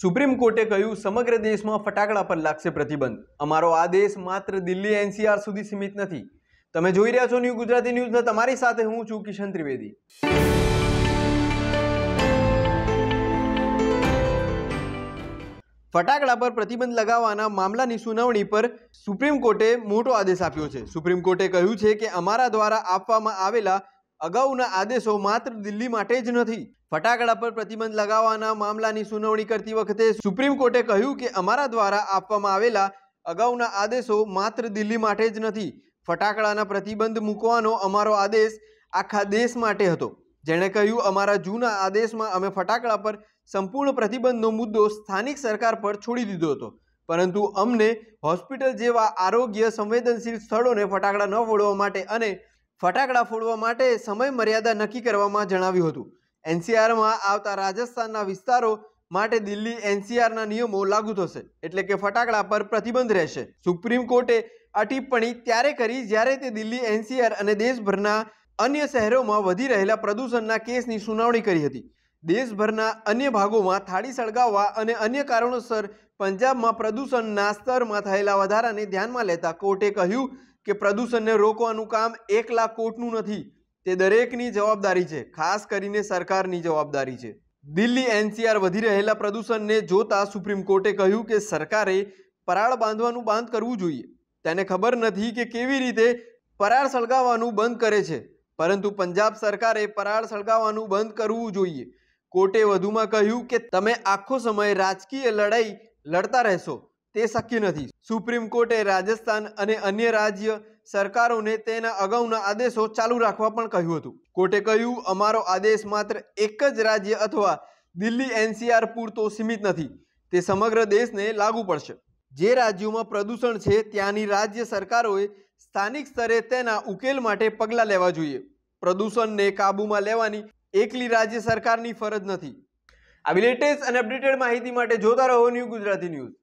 supreme કોર્ટે કહ્યું સમગ્ર દેશમાં ફટાકડા પર લાગશે પ્રતિબંધ અમારો આ દેશ માત્ર દિલ્હી એનસીઆર સુધી સીમિત નથી તમે જોઈ રહ્યા છો ન્યૂ ગુજરાતી ન્યૂઝને તમારી સાથે હું છું કિશન ત્રિવેદી ફટાકડા પર પ્રતિબંધ લગાવવાના મામલાની સુનાવણી પર સુપ્રીમ કોર્ટે મોટો આદેશ આપ્યો છે સુપ્રીમ કોર્ટે કહ્યું છે કે અમારા દ્વારા આપવામાં આવેલા અગાઉના આદેશો માત્ર દિલ્હી માટે જ નથી ફટાકડા પર પ્રતિબંધ લગાવવાના મામલાની સુનાવણી કરતી વખતે સુપ્રીમ કોર્ટે કહ્યું કે અમારા દ્વારા આપવામાં આવેલા અગાઉના આદેશો માત્ર દિલ્હી માટે જ નથી ફટાકડાના પ્રતિબંધ મૂકવાનો અમારો આદેશ આખા દેશ માટે હતો જેણે કહ્યું અમારા જૂના આદેશમાં અમે ફટાકડા પર સંપૂર્ણ પ્રતિબંધનો મુદ્દો સ્થાનિક સરકાર પર છોડી દીધો હતો પરંતુ અમને હોસ્પિટલ જેવા આરોગ્ય સંવેદનશીલ સ્થળોને ફટાકડા ન ફોડવા માટે અને ફટાકડા ફોડવા માટે સમય મર્યાદા નક્કી કરવામાં જણાવ્યું હતું એનસીઆરમાં આવતા રાજસ્થાનના વિસ્તારો માટે દિલ્હી એનસીઆરના નિયમો લાગુ થશે એટલે કે ફટાકડા પર પ્રતિબંધ રહેશે સુપ્રીમ કોર્ટે આ ટિપ્પણી ત્યારે કરી જ્યારે તે દિલ્હી એનસીઆર અને દેશભરના અન્ય શહેરોમાં વધી રહેલા પ્રદૂષણના કેસની સુનાવણી કરી હતી દેશભરના અન્ય ભાગોમાં થાળી સળગાવવા અને અન્ય કારણોસર પંજાબમાં પ્રદૂષણના સ્તરમાં થયેલા વધારાને ધ્યાનમાં લેતા કોર્ટે કહ્યું કે પ્રદૂષણને રોકવાનું કામ એક લાખ કોટનું નથી તે દરેકની જવાબદારી છે ખાસ કરીને સરકારની જવાબદારી છે દિલ્હી એનસીઆર વધી રહેલા પ્રદૂષણને જોતા સુપ્રીમ કોર્ટે કહ્યું કે સરકારે પરાળ બાંધવાનું બંધ કરવું જોઈએ તેને ખબર નથી કે કેવી રીતે પરાળ સળગાવવાનું બંધ કરે છે પરંતુ પંજાબ સરકારે પરાળ સળગાવવાનું બંધ કરવું જોઈએ કોર્ટે વધુમાં કહ્યું કે તમે આખો સમય રાજકીય લડાઈ લડતા રહેશો તે શક્ય નથી સુપ્રીમ કોર્ટે રાજસ્થાન અને અન્ય રાજ્ય સરકારોને તેના અગાઉના આદેશો ચાલુ રાખવા પણ કહ્યું હતું કોર્ટે કહ્યું અમારો આદેશ માત્ર એક જ રાજ્ય અથવા દિલ્હી એનસીઆર પૂરતો સીમિત નથી તે સમગ્ર દેશને લાગુ પડશે જે રાજ્યોમાં પ્રદૂષણ છે ત્યાંની રાજ્ય સરકારોએ સ્થાનિક સ્તરે તેના ઉકેલ માટે પગલાં લેવા જોઈએ પ્રદૂષણને કાબૂમાં લેવાની એકલી રાજ્ય સરકારની ફરજ નથી આવી લેટેસ્ટ અને અપડેટેડ માહિતી માટે જોતા રહો ન્યૂ ગુજરાતી ન્યૂઝ